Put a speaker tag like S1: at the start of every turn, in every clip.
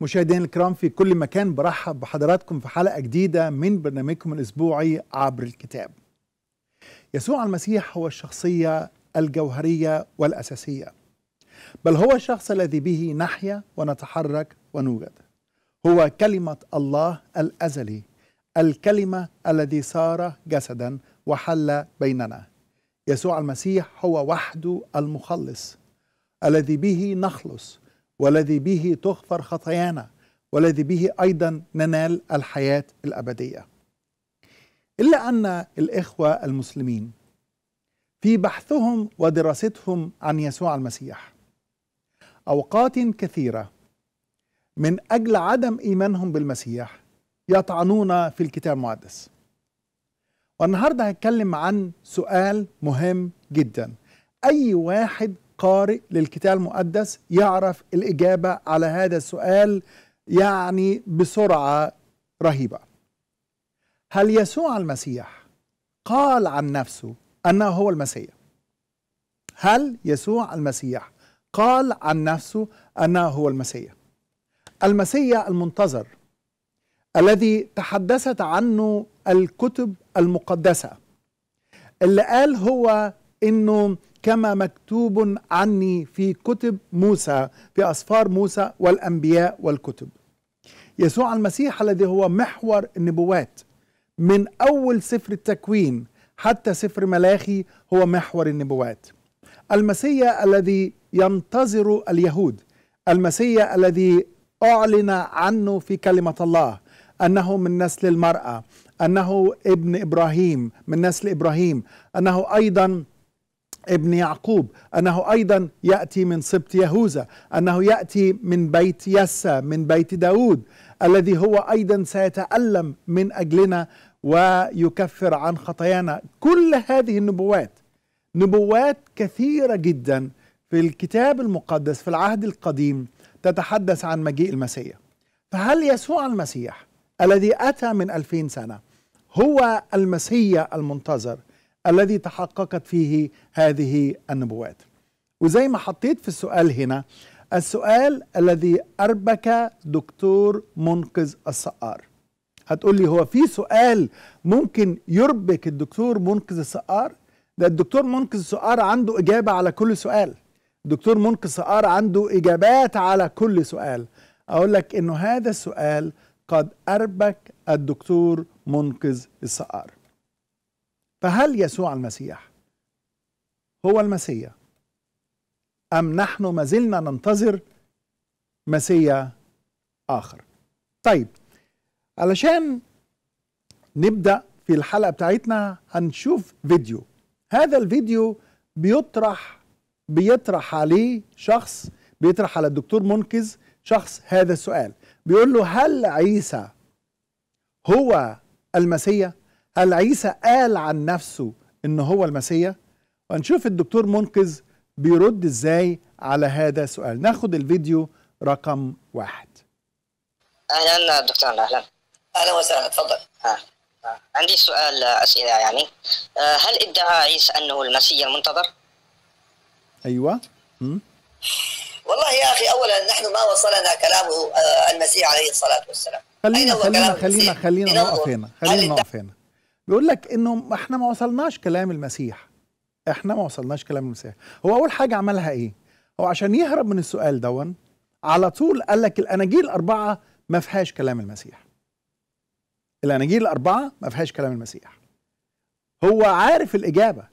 S1: مشاهدينا الكرام في كل مكان برحب بحضراتكم في حلقة جديدة من برنامجكم الأسبوعي عبر الكتاب يسوع المسيح هو الشخصية الجوهرية والأساسية بل هو الشخص الذي به نحيا ونتحرك ونوجد هو كلمة الله الأزلي الكلمة الذي صار جسدا وحل بيننا يسوع المسيح هو وحده المخلص الذي به نخلص والذي به تغفر خطايانا والذي به ايضا ننال الحياه الابديه الا ان الاخوه المسلمين في بحثهم ودراستهم عن يسوع المسيح اوقات كثيره من اجل عدم ايمانهم بالمسيح يطعنون في الكتاب المقدس والنهارده هتكلم عن سؤال مهم جدا اي واحد قارئ للكتاب المقدس يعرف الإجابة على هذا السؤال يعني بسرعة رهيبة هل يسوع المسيح قال عن نفسه أنه هو المسيح هل يسوع المسيح قال عن نفسه أنه هو المسيح المسيح المنتظر الذي تحدثت عنه الكتب المقدسة اللي قال هو أنه كما مكتوب عني في كتب موسى في أسفار موسى والأنبياء والكتب يسوع المسيح الذي هو محور النبوات من أول سفر التكوين حتى سفر ملاخي هو محور النبوات المسيا الذي ينتظر اليهود المسيا الذي أعلن عنه في كلمة الله أنه من نسل المرأة أنه ابن إبراهيم من نسل إبراهيم أنه أيضا ابن يعقوب أنه أيضا يأتي من سبط يهوذا أنه يأتي من بيت يسى من بيت داود الذي هو أيضا سيتألم من أجلنا ويكفر عن خطايانا كل هذه النبوات نبوات كثيرة جدا في الكتاب المقدس في العهد القديم تتحدث عن مجيء المسيح فهل يسوع المسيح الذي أتى من ألفين سنة هو المسيح المنتظر الذي تحققت فيه هذه النبوات وزي ما حطيت في السؤال هنا السؤال الذي أربك دكتور منقذ السقار هتقول لي هو في سؤال ممكن يربك الدكتور منقذ السقار ده الدكتور منقذ السقار عنده إجابة على كل سؤال الدكتور منقذ السقار عنده إجابات على كل سؤال أقول لك إنه هذا السؤال قد أربك الدكتور منقذ السقار فهل يسوع المسيح هو المسيا أم نحن ما زلنا ننتظر مسيا آخر طيب علشان نبدأ في الحلقة بتاعتنا هنشوف فيديو هذا الفيديو بيطرح بيطرح عليه شخص بيطرح على الدكتور منقذ شخص هذا السؤال بيقول له هل عيسى هو المسيح هل عيسى قال عن نفسه ان هو المسيح وهنشوف الدكتور منقذ بيرد ازاي على هذا السؤال ناخد الفيديو رقم واحد
S2: اهلا دكتور اهلا اهلا وسهلا تفضل آه. آه. عندي سؤال آه، اسئله يعني آه هل ادعى عيسى انه المسيح المنتظر
S1: ايوه م?
S2: والله يا اخي اولا نحن ما وصلنا كلامه آه، المسيح عليه الصلاه والسلام
S1: خلينا خلينا خلينا خلينا نقف هنا خلينا نقف هنا بيقول لك انه احنا ما وصلناش كلام المسيح احنا ما وصلناش كلام المسيح هو اول حاجه عملها ايه هو عشان يهرب من السؤال دون على طول قال لك الاناجيل الاربعه ما فيهاش كلام المسيح الاناجيل الاربعه ما فيهاش كلام المسيح هو عارف الاجابه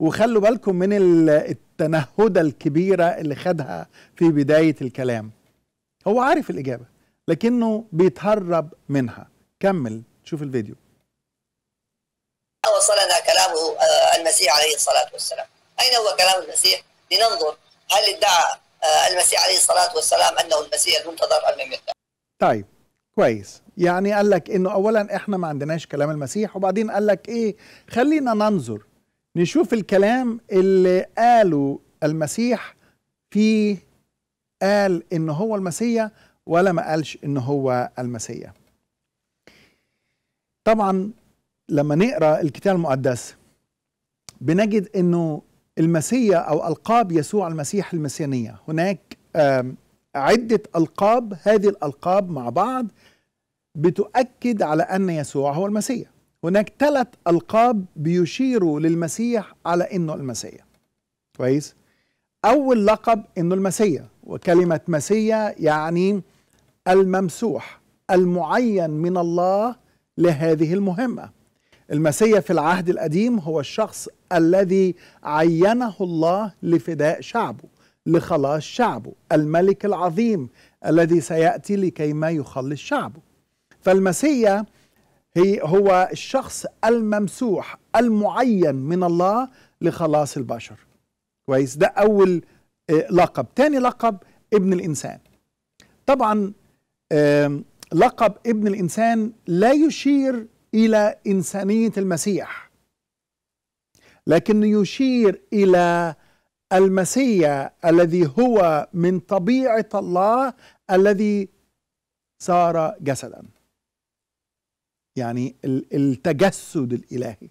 S1: وخلوا بالكم من التنهده الكبيره اللي خدها في بدايه الكلام هو عارف الاجابه لكنه بيتهرب منها كمل شوف الفيديو
S2: وصلنا كلامه آه، المسيح عليه الصلاة والسلام أين هو كلام المسيح لننظر هل ادعى آه، المسيح عليه الصلاة والسلام أنه المسيح المنتظر
S1: أم لم طيب كويس يعني قال لك انه اولا احنا ما عندناش كلام المسيح وبعدين قال لك ايه خلينا ننظر نشوف الكلام اللي قاله المسيح فيه قال ان هو المسيح ولا ما قالش ان هو المسيح طبعا لما نقرا الكتاب المقدس بنجد انه المسيا او القاب يسوع المسيح المسيانيه هناك عده القاب هذه الالقاب مع بعض بتؤكد على ان يسوع هو المسيا هناك ثلاث القاب بيشيروا للمسيح على انه المسيا كويس اول لقب انه المسيا وكلمه مسيا يعني الممسوح المعين من الله لهذه المهمه المسيا في العهد القديم هو الشخص الذي عينه الله لفداء شعبه لخلاص شعبه الملك العظيم الذي سيأتي لكيما يخلص شعبه فالمسيا هو الشخص الممسوح المعين من الله لخلاص البشر كويس ده أول آه، لقب تاني لقب ابن الإنسان طبعا لقب ابن الإنسان لا يشير الى انسانيه المسيح لكن يشير الى المسيح الذي هو من طبيعه الله الذي صار جسدا يعني التجسد الالهي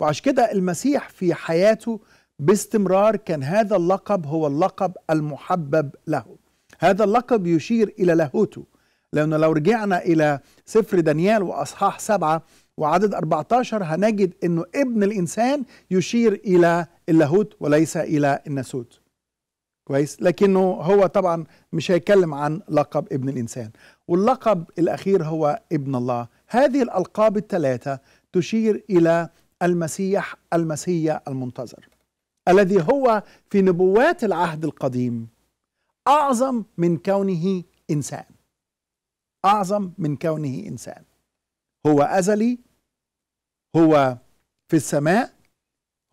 S1: وعشان كده المسيح في حياته باستمرار كان هذا اللقب هو اللقب المحبب له هذا اللقب يشير الى لاهوته لأنه لو رجعنا إلى سفر دانيال وأصحاح سبعة وعدد 14 هنجد أنه ابن الإنسان يشير إلى اللاهوت وليس إلى الناسوت كويس لكنه هو طبعا مش هيتكلم عن لقب ابن الإنسان واللقب الأخير هو ابن الله هذه الألقاب الثلاثة تشير إلى المسيح المسيا المنتظر الذي هو في نبوات العهد القديم أعظم من كونه إنسان أعظم من كونه إنسان هو أزلي هو في السماء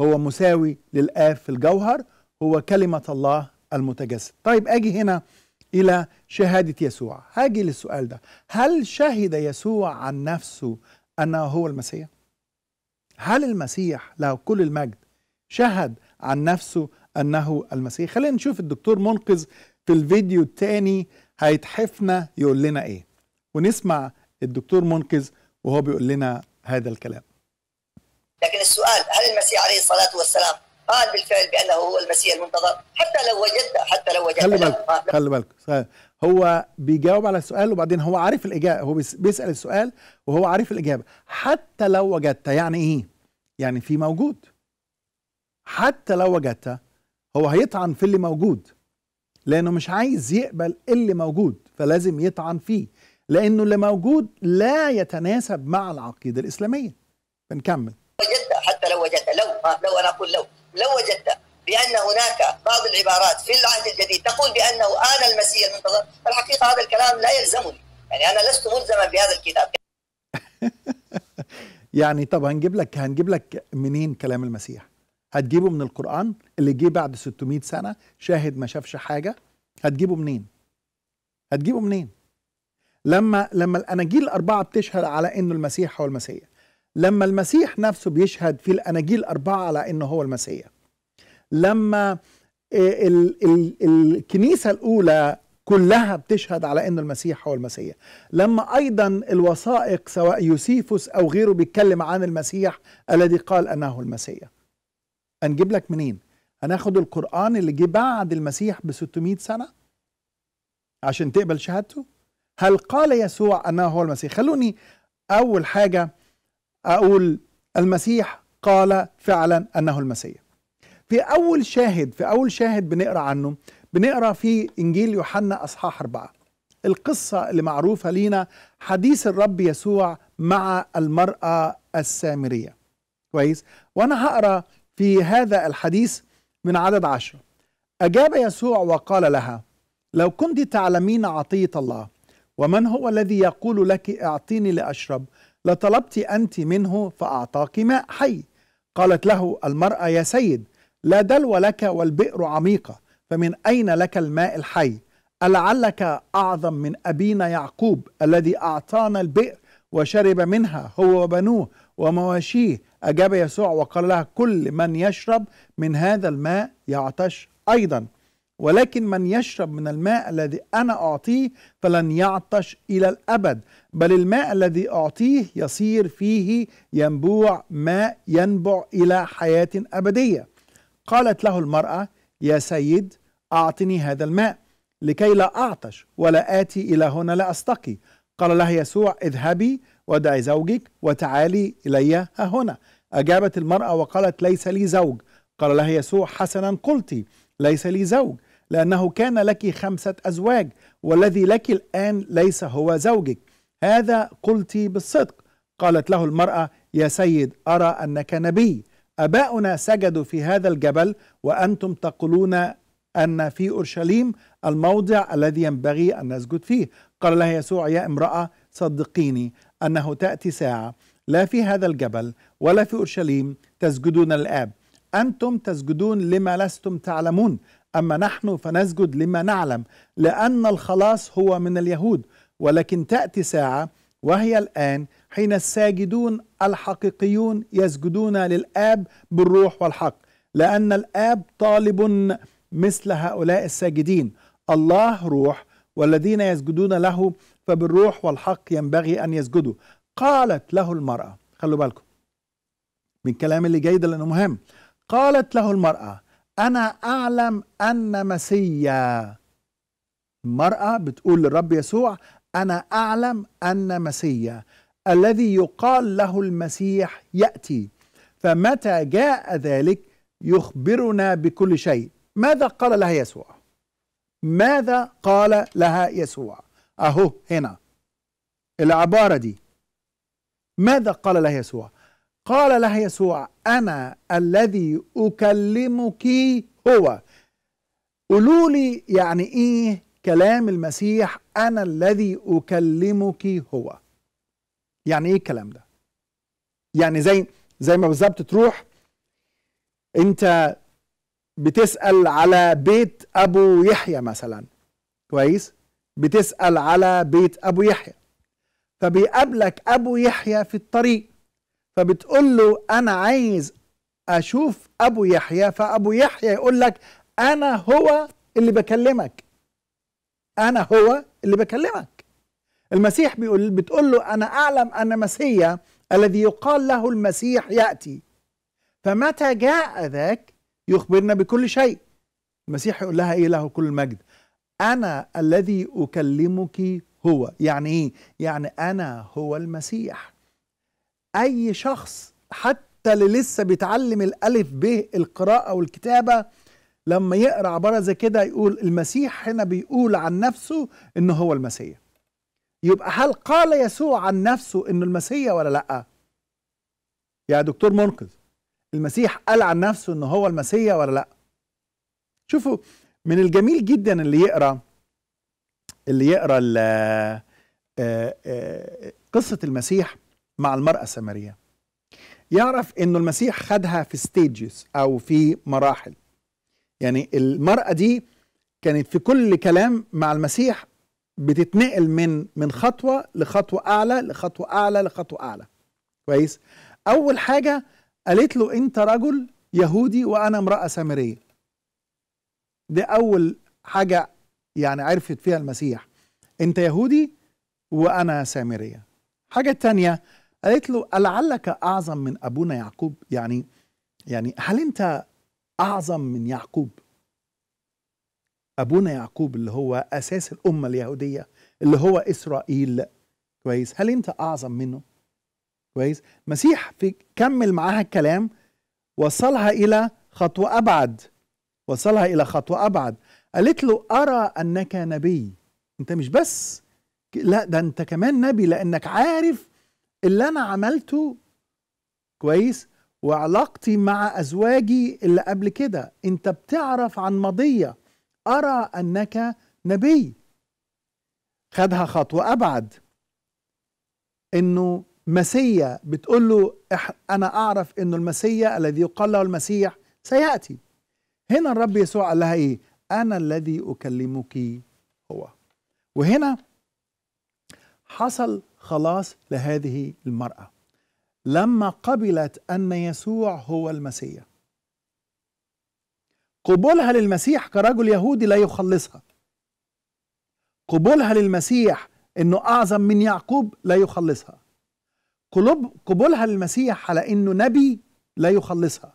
S1: هو مساوي للاف في الجوهر هو كلمة الله المتجسد طيب أجي هنا إلى شهادة يسوع هاجي للسؤال ده هل شهد يسوع عن نفسه أنه هو المسيح؟ هل المسيح له كل المجد شهد عن نفسه أنه المسيح؟ خلينا نشوف الدكتور منقذ في الفيديو الثاني هيتحفنا يقول لنا إيه ونسمع الدكتور منقذ وهو بيقول لنا هذا الكلام
S2: لكن السؤال هل المسيح عليه الصلاة والسلام قال بالفعل بأنه هو المسيح المنتظر حتى لو
S1: وجدت حتى لو وجدت خلي بالك خلي بالك هو بيجاوب على السؤال وبعدين هو عارف الإجابة هو بيسأل السؤال وهو عارف الإجابة حتى لو وجدت يعني إيه؟ يعني في موجود حتى لو وجدت هو هيطعن في اللي موجود لأنه مش عايز يقبل اللي موجود فلازم يطعن فيه لانه اللي موجود لا يتناسب مع العقيده الاسلاميه بنكمل وجدت حتى لو وجدت
S2: لو لو انا اقول لو لو وجدت بان هناك بعض العبارات في العهد الجديد تقول بانه انا المسيح المنتظر الحقيقه هذا الكلام لا يلزمني يعني انا لست ملزما بهذا الكتاب
S1: يعني طب هنجيب لك هنجيب لك منين كلام المسيح هتجيبه من القران اللي جه بعد 600 سنه شاهد ما شافش حاجه هتجيبه منين هتجيبه منين لما لما الاناجيل الاربعه بتشهد على انه المسيح هو المسيح لما المسيح نفسه بيشهد في الاناجيل الاربعه على انه هو المسيح لما آه، ال ال الكنيسه الاولى كلها بتشهد على انه المسيح هو المسيح لما ايضا الوثائق سواء يوسيفوس او غيره بيتكلم عن المسيح الذي قال انه المسيح هنجيب لك منين هناخد القران اللي جه بعد المسيح ب 600 سنه عشان تقبل شهادته هل قال يسوع أنه هو المسيح خلوني أول حاجة أقول المسيح قال فعلا أنه المسيح في أول شاهد في أول شاهد بنقرأ عنه بنقرأ في إنجيل يوحنا أصحاح أربعة القصة اللي معروفة لينا حديث الرب يسوع مع المرأة السامرية كويس وأنا هقرأ في هذا الحديث من عدد عشرة أجاب يسوع وقال لها لو كنت تعلمين عطية الله ومن هو الذي يقول لك اعطيني لأشرب لطلبت أنت منه فأعطاك ماء حي قالت له المرأة يا سيد لا دلو لك والبئر عميقة فمن أين لك الماء الحي ألعلك أعظم من أبينا يعقوب الذي أعطانا البئر وشرب منها هو وبنوه ومواشيه أجاب يسوع وقال لها كل من يشرب من هذا الماء يعطش أيضا ولكن من يشرب من الماء الذي أنا أعطيه فلن يعطش إلى الأبد بل الماء الذي أعطيه يصير فيه ينبوع ماء ينبع إلى حياة أبدية قالت له المرأة يا سيد أعطني هذا الماء لكي لا أعطش ولا آتي إلى هنا لأستقي قال لها يسوع اذهبي ودعي زوجك وتعالي إلي هنا أجابت المرأة وقالت ليس لي زوج قال لها يسوع حسنا قلتي ليس لي زوج لأنه كان لك خمسة أزواج والذي لك الآن ليس هو زوجك هذا قلت بالصدق قالت له المرأة يا سيد أرى أنك نبي أباؤنا سجدوا في هذا الجبل وأنتم تقولون أن في أورشليم الموضع الذي ينبغي أن نسجد فيه قال لها يسوع يا امرأة صدقيني أنه تأتي ساعة لا في هذا الجبل ولا في أورشليم تسجدون الآب أنتم تسجدون لما لستم تعلمون أما نحن فنسجد لما نعلم لأن الخلاص هو من اليهود ولكن تأتي ساعة وهي الآن حين الساجدون الحقيقيون يسجدون للآب بالروح والحق لأن الآب طالب مثل هؤلاء الساجدين الله روح والذين يسجدون له فبالروح والحق ينبغي أن يسجدوا قالت له المرأة خلوا بالكم من كلام اللي جيد لأنه مهم قالت له المرأة أنا أعلم أن مسيا المرأة بتقول للرب يسوع أنا أعلم أن مسيا الذي يقال له المسيح يأتي فمتى جاء ذلك يخبرنا بكل شيء ماذا قال لها يسوع ماذا قال لها يسوع أهو هنا العبارة دي ماذا قال لها يسوع قال لها يسوع أنا الذي أكلمك هو قولوا لي يعني إيه كلام المسيح أنا الذي أكلمك هو يعني إيه الكلام ده يعني زي زي ما بالظبط تروح أنت بتسأل على بيت أبو يحيى مثلا كويس بتسأل على بيت أبو يحيى فبيقابلك أبو يحيى في الطريق فبتقول له أنا عايز أشوف أبو يحيى فأبو يحيى يقول لك أنا هو اللي بكلمك أنا هو اللي بكلمك المسيح بيقول بتقول له أنا أعلم أن مسيا الذي يقال له المسيح يأتي فمتى جاء ذاك يخبرنا بكل شيء المسيح يقول لها إيه له كل المجد أنا الذي أكلمك هو يعني إيه؟ يعني أنا هو المسيح اي شخص حتى اللي لسه بيتعلم الالف ب القراءه والكتابه لما يقرا عباره زي كده يقول المسيح هنا بيقول عن نفسه ان هو المسيح يبقى هل قال يسوع عن نفسه انه المسيح ولا لا يا دكتور منقذ المسيح قال عن نفسه ان هو المسيح ولا لا شوفوا من الجميل جدا اللي يقرا اللي يقرا آه، آه، قصه المسيح مع المرأة السامرية يعرف انه المسيح خدها في ستيجز او في مراحل يعني المرأة دي كانت في كل كلام مع المسيح بتتنقل من من خطوة لخطوة أعلى لخطوة أعلى لخطوة أعلى كويس أول حاجة قالت له أنت رجل يهودي وأنا امرأة سامرية دي أول حاجة يعني عرفت فيها المسيح أنت يهودي وأنا سامرية حاجة تانية قالت له لعلك أعظم من أبونا يعقوب يعني يعني هل أنت أعظم من يعقوب أبونا يعقوب اللي هو أساس الأمة اليهودية اللي هو إسرائيل كويس هل أنت أعظم منه كويس مسيح في كمل معاها الكلام وصلها إلى خطوة أبعد وصلها إلى خطوة أبعد قالت له أرى أنك نبي أنت مش بس لا ده أنت كمان نبي لأنك عارف اللي انا عملته كويس وعلاقتي مع ازواجي اللي قبل كده انت بتعرف عن مضيه ارى انك نبي خدها خطوه ابعد انه مسيا بتقول له انا اعرف انه المسيا الذي يقال له المسيح سياتي هنا الرب يسوع قال لها ايه انا الذي اكلمك هو وهنا حصل خلاص لهذه المرأة لما قبلت أن يسوع هو المسيح قبولها للمسيح كرجل يهودي لا يخلصها قبولها للمسيح انه اعظم من يعقوب لا يخلصها قبولها للمسيح على انه نبي لا يخلصها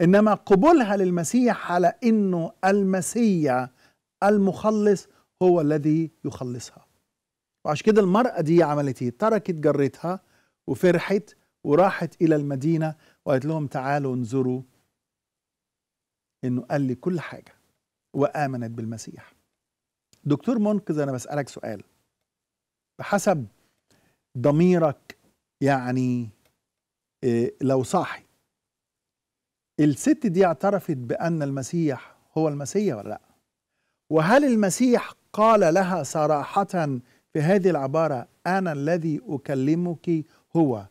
S1: انما قبولها للمسيح على انه المسيح المخلص هو الذي يخلصها وعشان كده المرأة دي عملت ايه؟ تركت جرتها وفرحت وراحت إلى المدينة وقالت لهم تعالوا انظروا إنه قال لي كل حاجة وآمنت بالمسيح دكتور منقذ أنا بسألك سؤال بحسب ضميرك يعني إيه لو صاحي الست دي اعترفت بأن المسيح هو المسيح ولا لأ؟ وهل المسيح قال لها صراحة في هذه العبارة أنا الذي أكلمك هو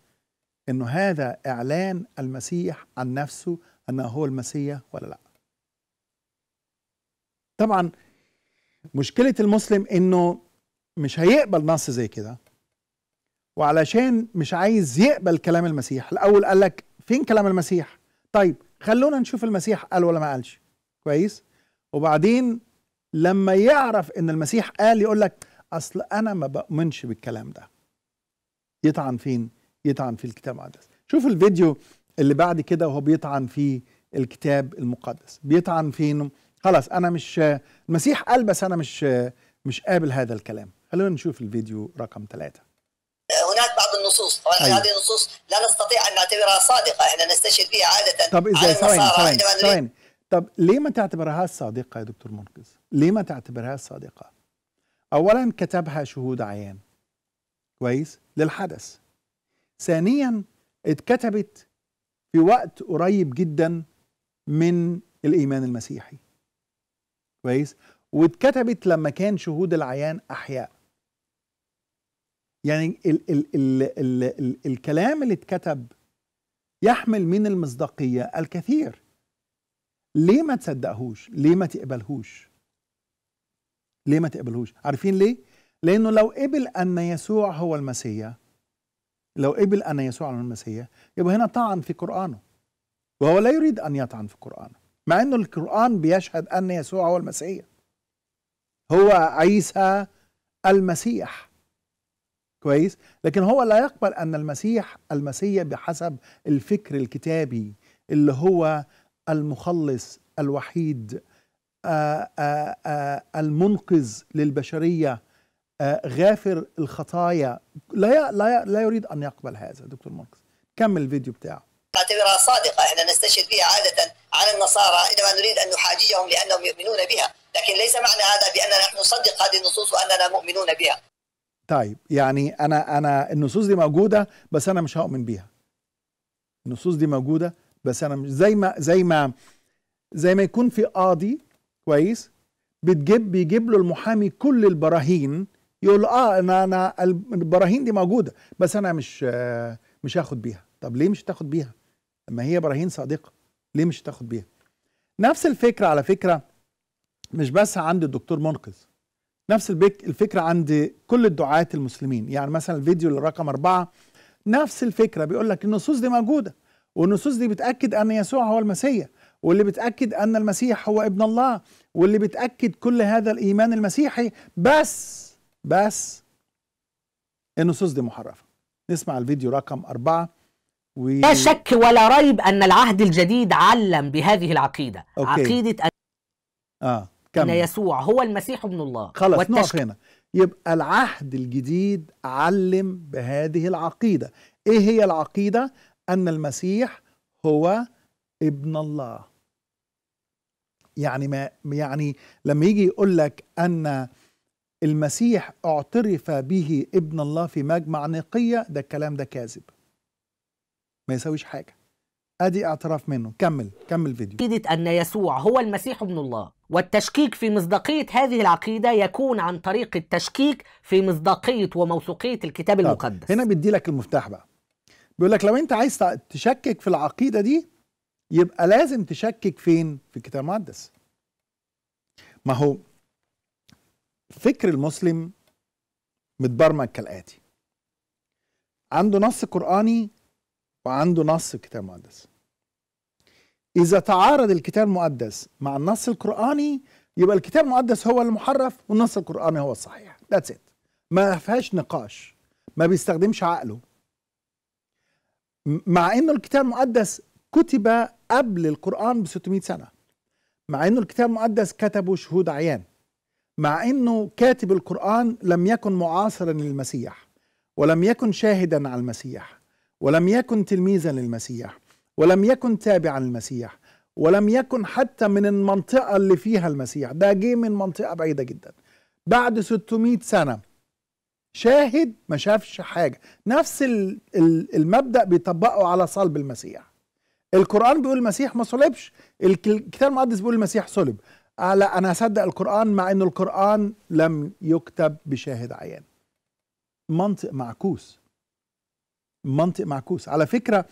S1: أنه هذا إعلان المسيح عن نفسه أنه هو المسيح ولا لا طبعا مشكلة المسلم أنه مش هيقبل نص زي كده وعلشان مش عايز يقبل كلام المسيح الأول قال لك فين كلام المسيح طيب خلونا نشوف المسيح قال ولا ما قالش كويس وبعدين لما يعرف ان المسيح قال يقول لك اصل انا ما بامنش بالكلام ده يطعن فين يطعن في الكتاب المقدس شوف الفيديو اللي بعد كده وهو بيطعن في الكتاب المقدس بيطعن فين خلاص انا مش المسيح قال بس انا مش مش قابل هذا الكلام خلونا نشوف الفيديو رقم ثلاثة
S2: هناك بعض النصوص طبعا أيوة. هذه النصوص لا نستطيع ان نعتبرها صادقه احنا نستشهد بها عاده طب اذا ثواني ثواني ثواني
S1: طب ليه ما تعتبرهاش صادقه يا دكتور منقذ ليه ما تعتبرهاش صادقه أولا كتبها شهود عيان كويس للحدث ثانيا اتكتبت في وقت قريب جدا من الإيمان المسيحي كويس واتكتبت لما كان شهود العيان أحياء يعني ال ال ال ال ال الكلام اللي اتكتب يحمل من المصداقية الكثير ليه ما تصدقهوش ليه ما تقبلهوش ليه ما تقبلهوش عارفين ليه لانه لو قبل ان يسوع هو المسيح لو قبل ان يسوع هو المسيح يبقى هنا طعن في قرانه وهو لا يريد ان يطعن في قرانه مع انه القران بيشهد ان يسوع هو المسيح هو عيسى المسيح كويس لكن هو لا يقبل ان المسيح المسيح بحسب الفكر الكتابي اللي هو المخلص الوحيد آه، آه، آه، المنقذ للبشريه غافر الخطايا لا لا لا يريد ان يقبل هذا دكتور ماركس كمل الفيديو بتاعه
S2: نعتبرها صادقه احنا نستشهد بها عاده على النصارى انما نريد ان نحاججهم لانهم يؤمنون بها لكن ليس معنى هذا باننا نحن نصدق هذه النصوص واننا مؤمنون بها
S1: طيب يعني انا انا النصوص دي موجوده بس انا مش هؤمن بها النصوص دي موجوده بس انا مش زي ما زي ما زي ما يكون في قاضي كويس بتجيب بيجيب له المحامي كل البراهين يقول اه انا انا البراهين دي موجوده بس انا مش آه، مش هاخد بيها طب ليه مش تاخد بيها اما هي براهين صادقه ليه مش تاخد بيها نفس الفكره على فكره مش بس عند الدكتور منقذ نفس الفكره عند كل الدعاة المسلمين يعني مثلا الفيديو اللي رقم أربعة نفس الفكره بيقول لك النصوص دي موجوده والنصوص دي بتاكد ان يسوع هو المسيح واللي بتأكد أن المسيح هو ابن الله واللي بتأكد كل هذا الإيمان المسيحي بس بس النصوص دي محرفة نسمع الفيديو رقم أربعة و...
S3: لا شك ولا ريب أن العهد الجديد علم بهذه العقيدة أوكي. عقيدة أن...
S1: آه. كمل. أن يسوع هو المسيح ابن الله خلاص والتشك... نقف هنا يبقى العهد الجديد علم بهذه العقيدة إيه هي العقيدة؟ أن المسيح هو ابن الله يعني ما يعني لما يجي يقول لك ان المسيح اعترف به ابن الله في مجمع نقيه ده الكلام ده كاذب ما يساويش حاجه ادي اعتراف منه كمل كمل فيديو
S3: عقيده ان يسوع هو المسيح ابن الله والتشكيك في مصداقيه هذه العقيده يكون عن طريق التشكيك في مصداقيه وموثوقيه الكتاب
S1: المقدس هنا بيدي لك المفتاح بقى بيقول لك لو انت عايز تشكك في العقيده دي يبقى لازم تشكك فين في الكتاب المقدس ما هو فكر المسلم متبرمج كالاتي عنده نص قراني وعنده نص كتاب مقدس اذا تعارض الكتاب المقدس مع النص القراني يبقى الكتاب المقدس هو المحرف والنص القراني هو الصحيح ذاتس ات ما فيهاش نقاش ما بيستخدمش عقله مع انه الكتاب المقدس كتب قبل القرآن ب 600 سنة مع أنه الكتاب المقدس كتبه شهود عيان مع أنه كاتب القرآن لم يكن معاصرا للمسيح ولم يكن شاهدا على المسيح ولم يكن تلميذا للمسيح ولم يكن تابعا للمسيح ولم يكن حتى من المنطقة اللي فيها المسيح ده جه من منطقة بعيدة جدا بعد 600 سنة شاهد ما شافش حاجة نفس المبدأ بيطبقه على صلب المسيح القرآن بيقول المسيح ما صلبش الكتاب المقدس بيقول المسيح صلب على آه، أنا هصدق القرآن مع أن القرآن لم يكتب بشاهد عيان منطق معكوس منطق معكوس على فكرة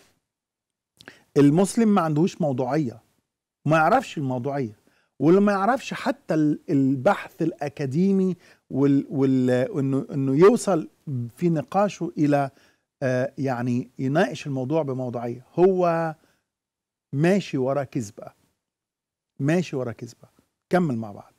S1: المسلم ما عندهوش موضوعية ما يعرفش الموضوعية واللي ما يعرفش حتى البحث الأكاديمي وال... إنه... إنه يوصل في نقاشه إلى آه، يعني يناقش الموضوع بموضوعية هو ماشي ورا كذبه ماشي ورا كذبه كمل مع بعض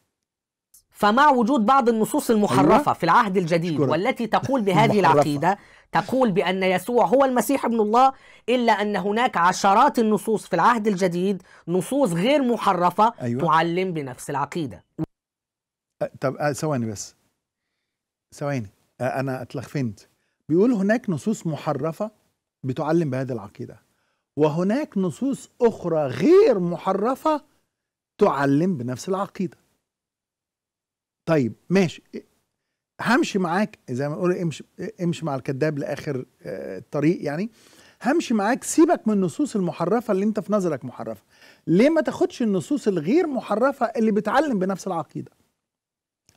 S1: فمع وجود بعض النصوص المحرفة أيوة. في العهد الجديد شكرا.
S3: والتي تقول بهذه العقيدة تقول بأن يسوع هو المسيح ابن الله إلا أن هناك عشرات النصوص في العهد الجديد نصوص غير محرفة أيوة. تعلم بنفس العقيدة
S1: أه، طب أه، ثواني بس ثواني أه، أنا اتلخفنت بيقول هناك نصوص محرفة بتعلم بهذه العقيدة وهناك نصوص أخرى غير محرفة تعلم بنفس العقيدة طيب ماشي همشي معاك زي ما نقول امشي امشي مع الكذاب لاخر آه، الطريق يعني همشي معاك سيبك من النصوص المحرفه اللي انت في نظرك محرفه ليه ما تاخدش النصوص الغير محرفه اللي بتعلم بنفس العقيده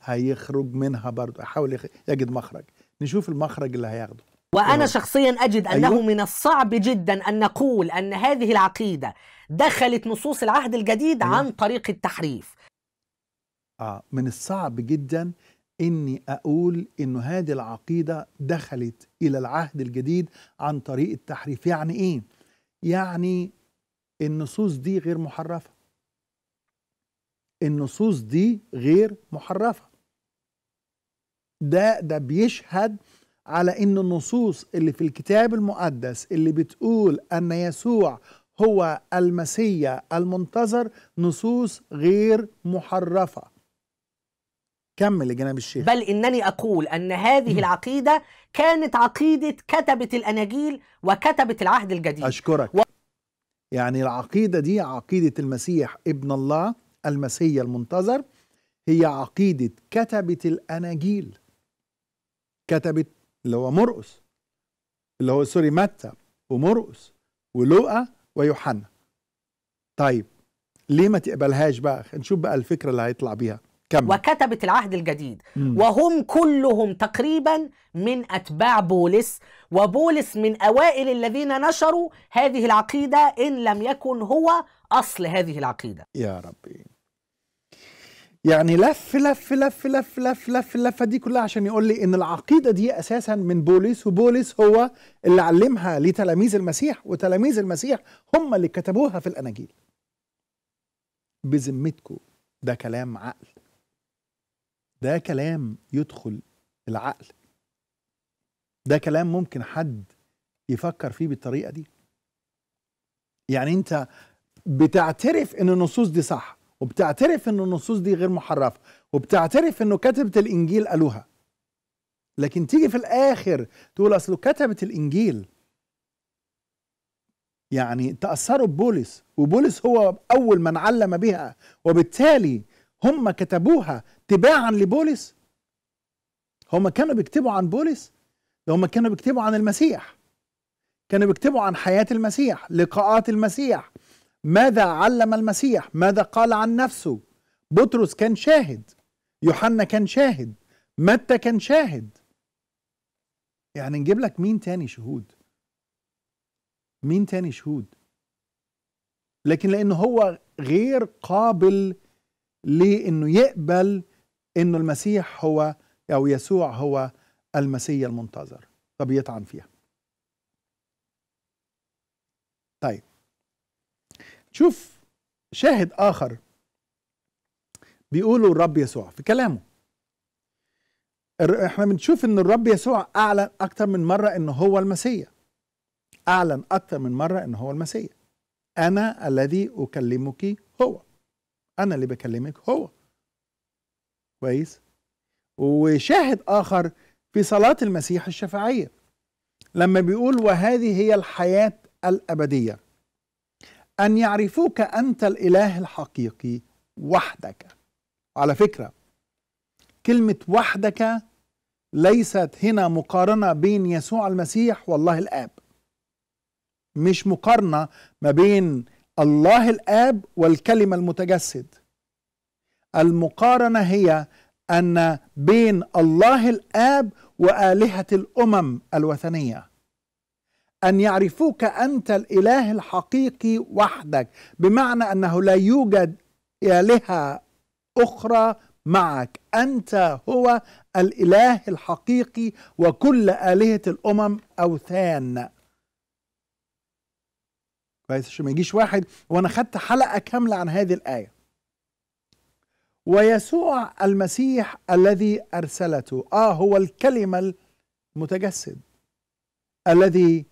S1: هيخرج منها برضه هيحاول يجد مخرج نشوف المخرج اللي هياخده وأنا أيوه. شخصيا أجد أنه أيوة.
S3: من الصعب جدا أن نقول أن هذه العقيدة دخلت نصوص العهد الجديد أيوة. عن طريق التحريف
S1: آه من الصعب جدا إني أقول إنه هذه العقيدة دخلت إلى العهد الجديد عن طريق التحريف يعني إيه؟ يعني النصوص دي غير محرفة النصوص دي غير محرفة ده ده بيشهد على ان النصوص اللي في الكتاب المقدس اللي بتقول ان يسوع هو المسيا المنتظر نصوص غير محرفه كمل يا جناب الشيخ بل انني اقول ان هذه
S3: العقيده كانت عقيده كتبه الاناجيل وكتبه العهد الجديد
S1: اشكرك و... يعني العقيده دي عقيده المسيح ابن الله المسيا المنتظر هي عقيده كتبه الاناجيل كتبت اللي هو مرقس اللي هو سوري متى ومرقس ولوقا ويوحنا طيب ليه ما تقبلهاش بقى نشوف بقى الفكرة اللي هيطلع بيها كمل. وكتبت العهد الجديد مم. وهم كلهم تقريبا
S3: من أتباع بولس وبولس من أوائل الذين نشروا هذه العقيدة إن لم يكن هو أصل هذه العقيدة
S1: يا ربي يعني لف لف لف لف لف لف اللفه دي كلها عشان يقول لي ان العقيده دي اساسا من بولس وبولس هو اللي علمها لتلاميذ المسيح وتلاميذ المسيح هم اللي كتبوها في الاناجيل بذمتكم ده كلام عقل ده كلام يدخل العقل ده كلام ممكن حد يفكر فيه بالطريقه دي يعني انت بتعترف ان النصوص دي صح وبتعترف أن النصوص دي غير محرفة وبتعترف أنه كتبت الإنجيل قالوها لكن تيجي في الآخر تقول أصله كتبت الإنجيل يعني تأثروا ببولس وبولس هو أول من علم بها وبالتالي هم كتبوها تباعا لبولس هم كانوا بيكتبوا عن بولس هم كانوا بيكتبوا عن المسيح كانوا بيكتبوا عن حياة المسيح لقاءات المسيح ماذا علم المسيح ماذا قال عن نفسه بطرس كان شاهد يوحنا كان شاهد متى كان شاهد يعني نجيب لك مين تاني شهود مين تاني شهود لكن لانه هو غير قابل لأنه يقبل أنه المسيح هو أو يسوع هو المسيح المنتظر فبيطعن فيها طيب شوف شاهد آخر بيقوله الرب يسوع في كلامه احنا بنشوف ان الرب يسوع اعلن اكتر من مره ان هو المسيح اعلن اكتر من مره ان هو المسيح انا الذي اكلمك هو انا اللي بكلمك هو كويس وشاهد اخر في صلاه المسيح الشفاعيه لما بيقول وهذه هي الحياه الابديه أن يعرفوك أنت الإله الحقيقي وحدك على فكرة كلمة وحدك ليست هنا مقارنة بين يسوع المسيح والله الآب مش مقارنة ما بين الله الآب والكلمة المتجسد المقارنة هي أن بين الله الآب وآلهة الأمم الوثنية أن يعرفوك أنت الإله الحقيقي وحدك بمعنى أنه لا يوجد آلهة أخرى معك أنت هو الإله الحقيقي وكل آلهة الأمم أوثان كويس عشان ما يجيش واحد وأنا خدت حلقة كاملة عن هذه الآية ويسوع المسيح الذي أرسلته آه هو الكلمة المتجسد الذي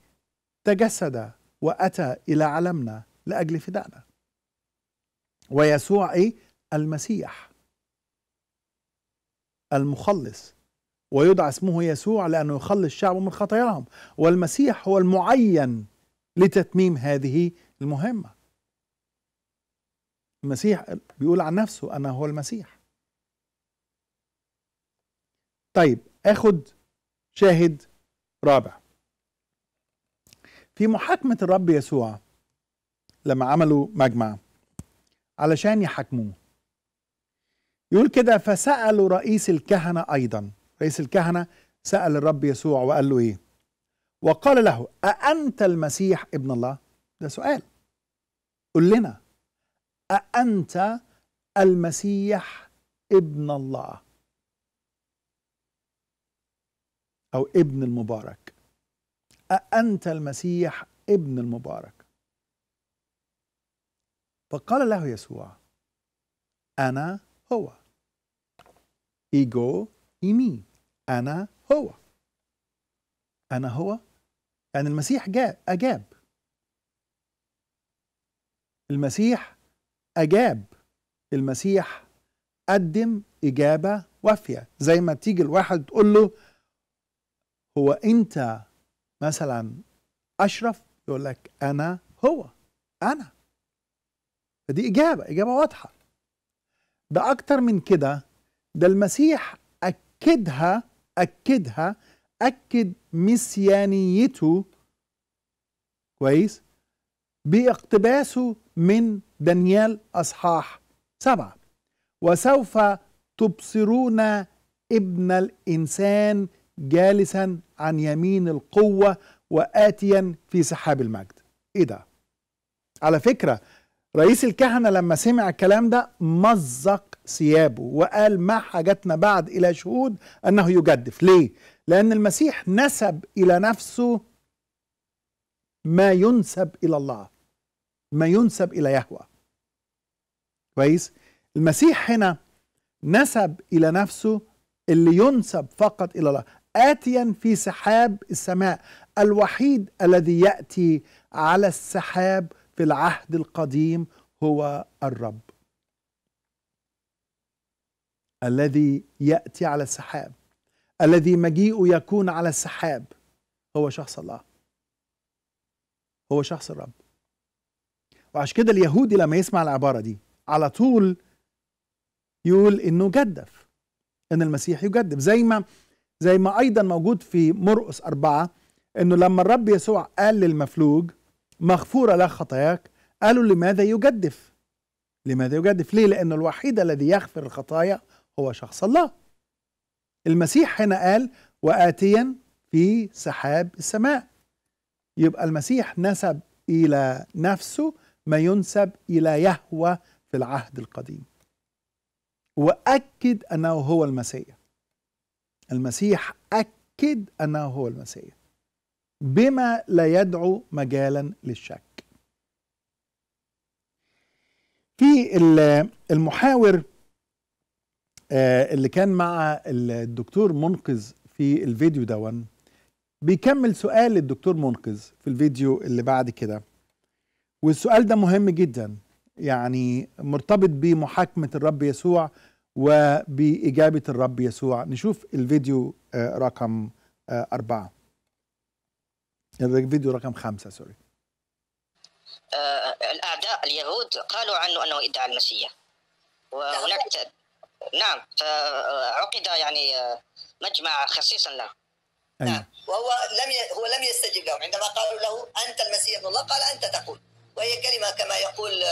S1: تجسد واتى الى عالمنا لاجل فدائنا ويسوع ايه المسيح المخلص ويدعى اسمه يسوع لانه يخلص شعبه من خطاياهم والمسيح هو المعين لتتميم هذه المهمه المسيح بيقول عن نفسه انا هو المسيح طيب اخد شاهد رابع في محاكمة الرب يسوع لما عملوا مجمع علشان يحاكموه يقول كده فسألوا رئيس الكهنة أيضا رئيس الكهنة سأل الرب يسوع وقال له إيه وقال له أأنت المسيح ابن الله ده سؤال قل لنا أأنت المسيح ابن الله أو ابن المبارك أأنت المسيح ابن المبارك فقال له يسوع أنا هو إيجو إيمي أنا هو أنا هو يعني المسيح جاء أجاب المسيح أجاب المسيح قدم إجابة وافية زي ما تيجي الواحد تقول له هو أنت مثلا اشرف يقول لك انا هو انا فدي اجابه اجابه واضحه ده اكتر من كده ده المسيح اكدها اكدها اكد مسيانيته كويس باقتباسه من دانيال اصحاح سبعه وسوف تبصرون ابن الانسان جالسا عن يمين القوة وآتيا في سحاب المجد إيه ده؟ على فكرة رئيس الكهنة لما سمع الكلام ده مزق ثيابه وقال ما حاجتنا بعد إلى شهود أنه يجدف ليه؟ لأن المسيح نسب إلى نفسه ما ينسب إلى الله ما ينسب إلى يهوه كويس؟ المسيح هنا نسب إلى نفسه اللي ينسب فقط إلى الله آتيا في سحاب السماء الوحيد الذي يأتي على السحاب في العهد القديم هو الرب الذي يأتي على السحاب الذي مجيئه يكون على السحاب هو شخص الله هو شخص الرب وعشان كده اليهودي لما يسمع العبارة دي على طول يقول انه جدف ان المسيح يجدف زي ما زي ما أيضا موجود في مرقس أربعة أنه لما الرب يسوع قال للمفلوج مغفورة لك خطاياك قالوا لماذا يجدف لماذا يجدف ليه لانه الوحيد الذي يغفر الخطايا هو شخص الله المسيح هنا قال وآتيا في سحاب السماء يبقى المسيح نسب إلى نفسه ما ينسب إلى يهوى في العهد القديم وأكد أنه هو المسيح المسيح أكد أنه هو المسيح بما لا يدعو مجالا للشك في المحاور آه، اللي كان مع الدكتور منقذ في الفيديو دون بيكمل سؤال للدكتور منقذ في الفيديو اللي بعد كده والسؤال ده مهم جدا يعني مرتبط بمحاكمة الرب يسوع وبإجابة الرب يسوع نشوف الفيديو آه، رقم آه، أربعة الفيديو رقم خمسة سوري
S2: آه، الأعداء اليهود قالوا عنه أنه ادعى المسيح وهناك نعم, نعم، فعقد يعني مجمع خصيصا له أيوة. نعم وهو لم ي... هو لم يستجب لهم عندما قالوا له انت المسيح ابن الله قال انت تقول وهي كلمه كما يقول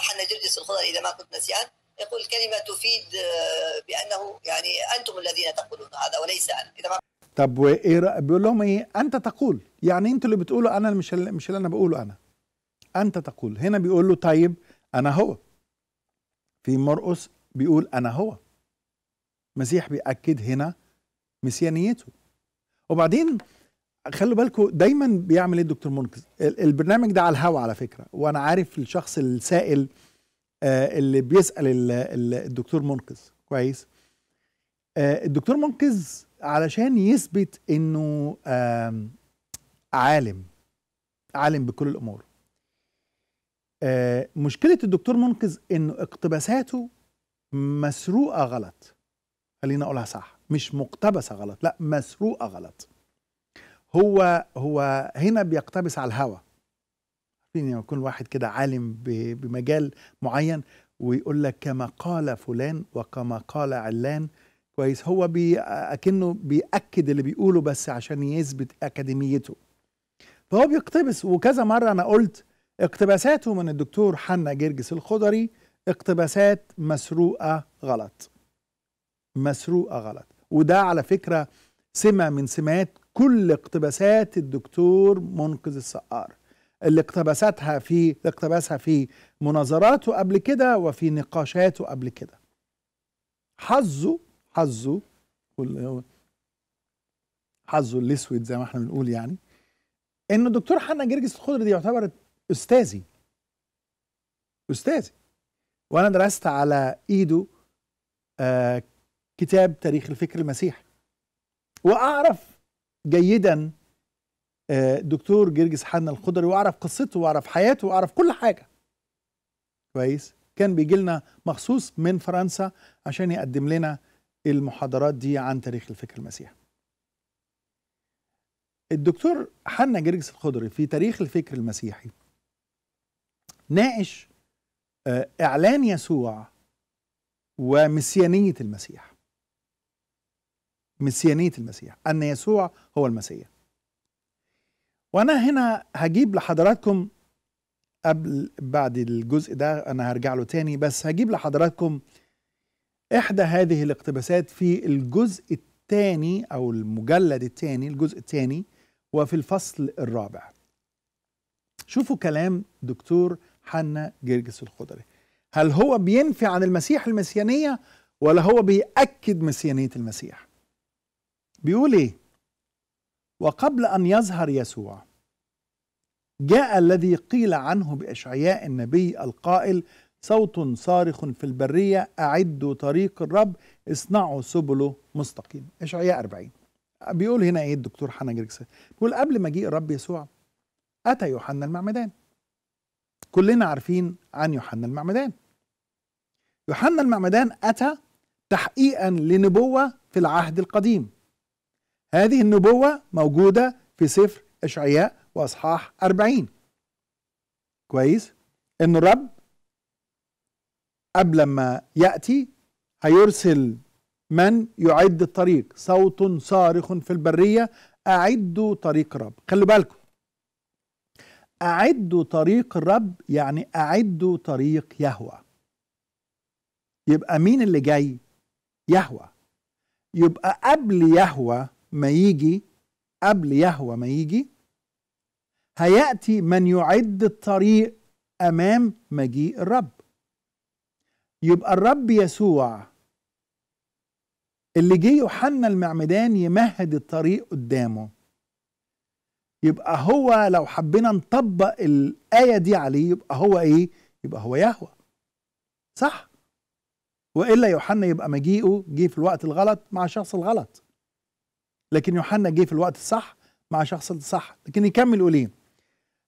S2: حنا جرجس الخضري اذا ما كنت نسيان يقول كلمة تفيد آه، بأنه يعني أنتم الذين تقولون هذا وليس أنا إذا
S1: طب وايه بيقول لهم ايه انت تقول يعني انتوا اللي بتقولوا انا مش اللي مش اللي انا بقوله انا انت تقول هنا بيقول له طيب انا هو في مرقس بيقول انا هو مسيح بيأكد هنا مسيانيته وبعدين خلوا بالكم دايما بيعمل ايه الدكتور منقذ البرنامج ده على الهوا على فكره وانا عارف الشخص السائل آه، اللي بيسال الدكتور منقذ كويس آه، الدكتور منقذ علشان يثبت انه عالم عالم بكل الامور آه، مشكله الدكتور منقذ انه اقتباساته مسروقه غلط خلينا اقولها صح مش مقتبسه غلط لا مسروقه غلط هو هو هنا بيقتبس على الهوى فلسطيني يعني يكون واحد كده عالم بمجال معين ويقول لك كما قال فلان وكما قال علان كويس هو بي اكنه بياكد اللي بيقوله بس عشان يثبت اكاديميته فهو بيقتبس وكذا مره انا قلت اقتباساته من الدكتور حنا جرجس الخضري اقتباسات مسروقه غلط مسروقه غلط وده على فكره سمه من سمات كل اقتباسات الدكتور منقذ السقار اللي اقتبستها في اقتبسها في مناظراته قبل كده وفي نقاشاته قبل كده حظه حظه حظه الاسود زي ما احنا بنقول يعني ان الدكتور حنا جرجس الخضري دي يعتبر استاذي استاذي وانا درست على ايده آه كتاب تاريخ الفكر المسيحي واعرف جيدا آه، دكتور جرجس حنا الخضري واعرف قصته واعرف حياته واعرف كل حاجه كويس كان بيجي لنا مخصوص من فرنسا عشان يقدم لنا المحاضرات دي عن تاريخ الفكر المسيحي الدكتور حنا جرجس الخضري في تاريخ الفكر المسيحي ناقش آه، اعلان يسوع ومسيانيه المسيح مسيانيه المسيح ان يسوع هو المسيح وانا هنا هجيب لحضراتكم قبل بعد الجزء ده انا هرجع له تاني بس هجيب لحضراتكم احدى هذه الاقتباسات في الجزء الثاني او المجلد الثاني الجزء الثاني وفي الفصل الرابع شوفوا كلام دكتور حنا جرجس الخضري هل هو بينفي عن المسيح المسيانيه ولا هو بيأكد مسيانيه المسيح بيقول ايه وقبل أن يظهر يسوع جاء الذي قيل عنه بإشعياء النبي القائل صوت صارخ في البرية أعدوا طريق الرب اصنعوا سبله مستقيم إشعياء 40 بيقول هنا إيه الدكتور حنا جريكس بيقول قبل مجيء الرب يسوع أتى يوحنا المعمدان كلنا عارفين عن يوحنا المعمدان يوحنا المعمدان أتى تحقيقا لنبوة في العهد القديم هذه النبوة موجودة في سفر إشعياء وأصحاح 40 كويس إن الرب قبل ما يأتي هيرسل من يعد الطريق صوت صارخ في البرية أعدوا طريق الرب خلوا بالكم أعدوا طريق الرب يعني أعدوا طريق يهوى يبقى مين اللي جاي يهوى يبقى قبل يهوى ما يجي قبل يهوى ما يجي هياتي من يعد الطريق امام مجيء الرب يبقى الرب يسوع اللي جه يوحنا المعمدان يمهد الطريق قدامه يبقى هو لو حبينا نطبق الآية دي عليه يبقى هو إيه؟ يبقى هو يهوى صح؟ وإلا يوحنا يبقى مجيئه جه في الوقت الغلط مع الشخص الغلط لكن يوحنا جه في الوقت الصح مع شخص الصح لكن يكمل يقول ايه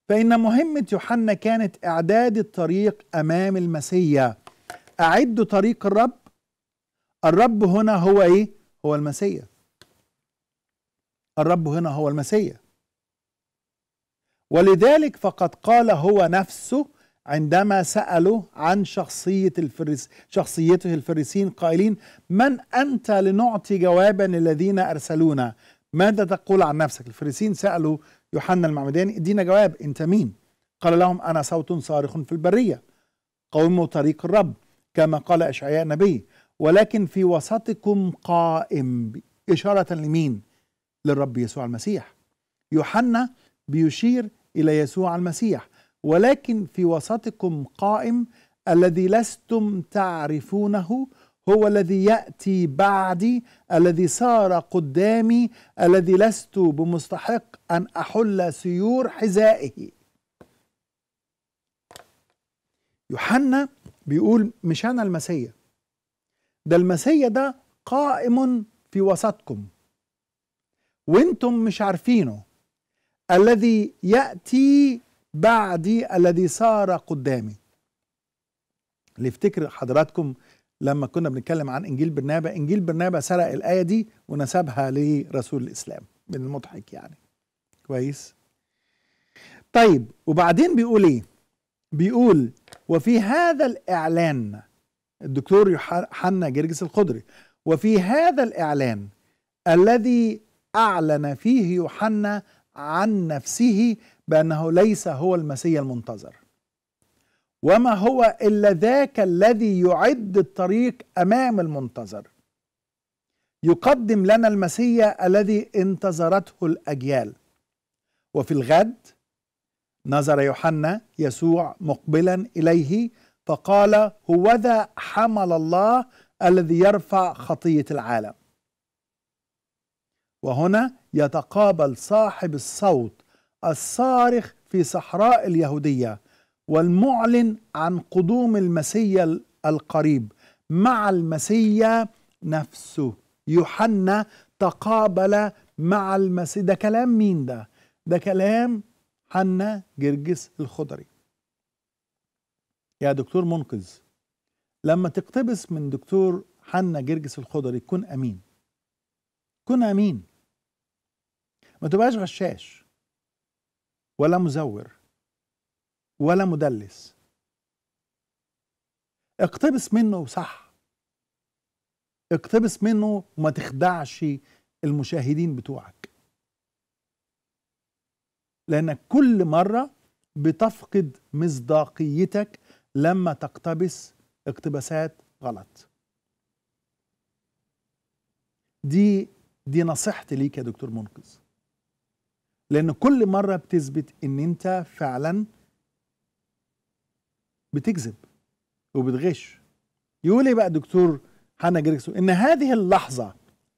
S1: فان مهمه يوحنا كانت اعداد الطريق امام المسيا اعدوا طريق الرب الرب هنا هو ايه هو المسيا الرب هنا هو المسيا ولذلك فقد قال هو نفسه عندما سألوا عن شخصية الفرس شخصيته الفريسين قائلين من أنت لنعطي جوابا للذين أرسلونا ماذا تقول عن نفسك الفريسين سألوا يوحنا المعمداني ادينا جواب أنت مين قال لهم أنا صوت صارخ في البرية قوموا طريق الرب كما قال إشعياء النبي ولكن في وسطكم قائم إشارة لمين للرب يسوع المسيح يوحنا بيشير إلى يسوع المسيح ولكن في وسطكم قائم الذي لستم تعرفونه هو الذي ياتي بعدي الذي صار قدامي الذي لست بمستحق ان احل سيور حذائه يوحنا بيقول مش انا المسيا ده المسيا ده قائم في وسطكم وانتم مش عارفينه الذي ياتي بعدي الذي صار قدامي اللي حضراتكم لما كنا بنتكلم عن انجيل برنابا انجيل برنابا سرق الايه دي ونسبها لرسول الاسلام من المضحك يعني كويس طيب وبعدين بيقول ايه بيقول وفي هذا الاعلان الدكتور يوحنا جرجس الخضري وفي هذا الاعلان الذي اعلن فيه يوحنا عن نفسه بأنه ليس هو المسيح المنتظر وما هو إلا ذاك الذي يعد الطريق أمام المنتظر يقدم لنا المسيح الذي انتظرته الأجيال وفي الغد نظر يوحنا يسوع مقبلا إليه فقال هوذا حمل الله الذي يرفع خطية العالم وهنا يتقابل صاحب الصوت الصارخ في صحراء اليهودية والمعلن عن قدوم المسيا القريب مع المسيا نفسه يوحنا تقابل مع المسيا ده كلام مين ده ده كلام حنا جرجس الخضري يا دكتور منقذ لما تقتبس من دكتور حنا جرجس الخضري كن امين كن امين ما تبقاش غشاش ولا مزور ولا مدلس اقتبس منه صح اقتبس منه وما تخدعش المشاهدين بتوعك لانك كل مره بتفقد مصداقيتك لما تقتبس اقتباسات غلط دي دي نصيحتي ليك يا دكتور منقذ لان كل مره بتثبت ان انت فعلا بتكذب وبتغش يقول ايه بقى دكتور حنا جريكسو ان هذه اللحظه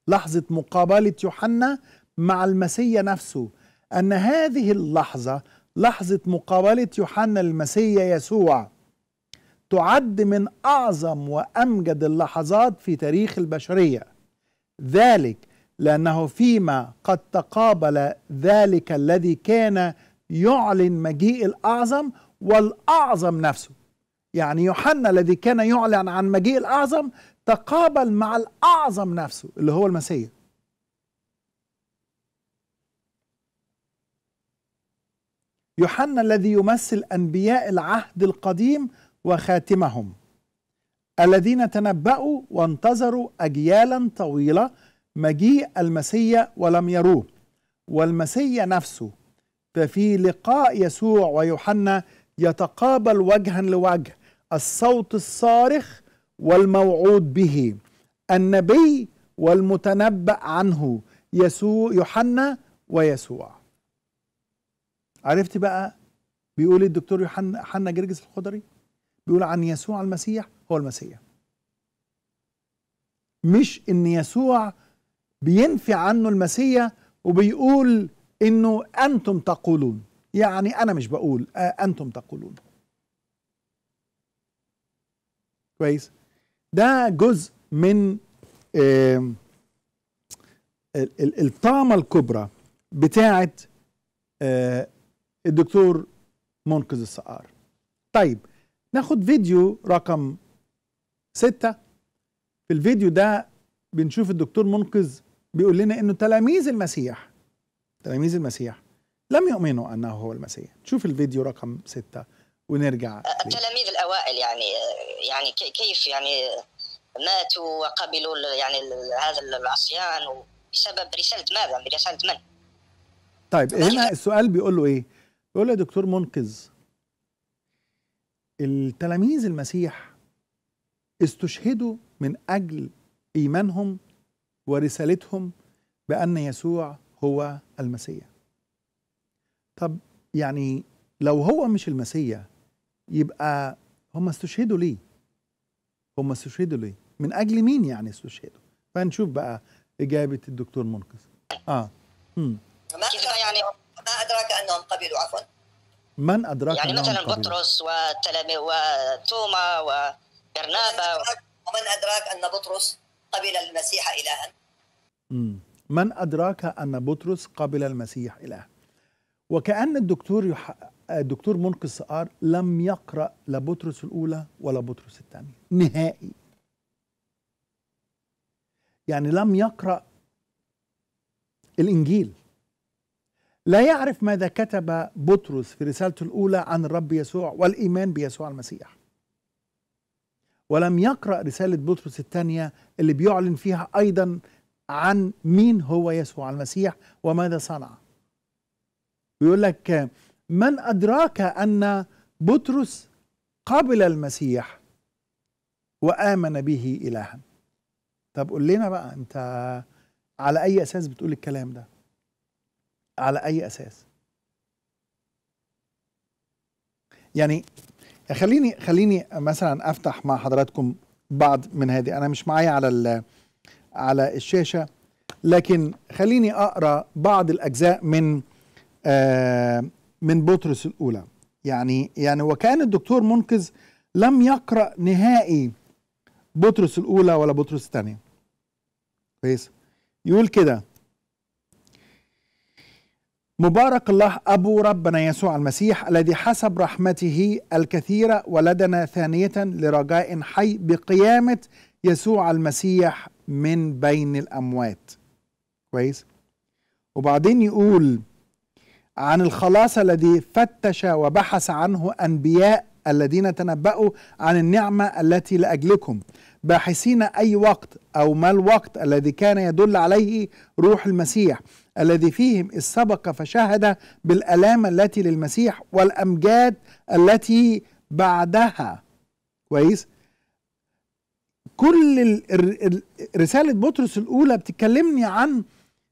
S1: لحظه مقابله يوحنا مع المسيا نفسه ان هذه اللحظه لحظه مقابله يوحنا المسيا يسوع تعد من اعظم وامجد اللحظات في تاريخ البشريه ذلك لأنه فيما قد تقابل ذلك الذي كان يعلن مجيء الأعظم والأعظم نفسه يعني يوحنا الذي كان يعلن عن مجيء الأعظم تقابل مع الأعظم نفسه اللي هو المسيح يوحنا الذي يمثل أنبياء العهد القديم وخاتمهم الذين تنبأوا وانتظروا أجيالا طويلة مجيء المسيا ولم يروه والمسيا نفسه ففي لقاء يسوع ويوحنا يتقابل وجها لوجه الصوت الصارخ والموعود به النبي والمتنبأ عنه يسوع يوحنا ويسوع عرفت بقى بيقول الدكتور يوحنا حنا جرجس الخضري بيقول عن يسوع المسيح هو المسيح مش ان يسوع بينفي عنه المسيا وبيقول انه انتم تقولون يعني انا مش بقول آه انتم تقولون كويس ده جزء من آه الطامه الكبرى بتاعه آه الدكتور منقذ السقار طيب ناخد فيديو رقم ستة في الفيديو ده بنشوف الدكتور منقذ بيقول لنا انه تلاميذ المسيح تلاميذ المسيح لم يؤمنوا انه هو المسيح شوف الفيديو رقم ستة ونرجع التلاميذ
S2: أه، الاوائل يعني أه، يعني كيف يعني أه، ماتوا وقبلوا يعني هذا العصيان بسبب رساله ماذا برساله
S1: من طيب،, طيب هنا السؤال بيقول له ايه بيقول له يا دكتور منقذ التلاميذ المسيح استشهدوا من اجل ايمانهم ورسالتهم بأن يسوع هو المسيح طب يعني لو هو مش المسيح يبقى هم استشهدوا ليه هم استشهدوا ليه من أجل مين يعني استشهدوا فنشوف بقى إجابة الدكتور منقذ آه مم.
S2: ما يعني ما أدرك أنهم
S1: قبلوا عفوا من أدرك يعني مثلا بطرس
S2: وتلاميذ وتوما وبرنابا ومن أدراك أن بطرس قبل المسيح إلها
S1: من أدراك أن بطرس قبل المسيح إله وكأن الدكتور يح... الدكتور منقذ آر لم يقرأ لا بطرس الأولى ولا بطرس الثانية نهائي يعني لم يقرأ الإنجيل لا يعرف ماذا كتب بطرس في رسالته الأولى عن الرب يسوع والإيمان بيسوع المسيح ولم يقرأ رسالة بطرس الثانية اللي بيعلن فيها أيضا عن مين هو يسوع المسيح وماذا صنع بيقول لك من أدراك أن بطرس قبل المسيح وآمن به إلها طب قول لنا بقى أنت على أي أساس بتقول الكلام ده على أي أساس يعني خليني خليني مثلا افتح مع حضراتكم بعض من هذه انا مش معايا على على الشاشة لكن خليني أقرأ بعض الأجزاء من آه من بطرس الأولى يعني يعني وكان الدكتور منقذ لم يقرأ نهائي بطرس الأولى ولا بطرس الثانية كويس يقول كده مبارك الله أبو ربنا يسوع المسيح الذي حسب رحمته الكثيرة ولدنا ثانية لرجاء حي بقيامة يسوع المسيح من بين الأموات كويس وبعدين يقول عن الخلاص الذي فتش وبحث عنه أنبياء الذين تنبأوا عن النعمة التي لأجلكم باحثين أي وقت أو ما الوقت الذي كان يدل عليه روح المسيح الذي فيهم إذ سبق فشهد بالألام التي للمسيح والأمجاد التي بعدها كويس كل رسالة بطرس الأولى بتكلمني عن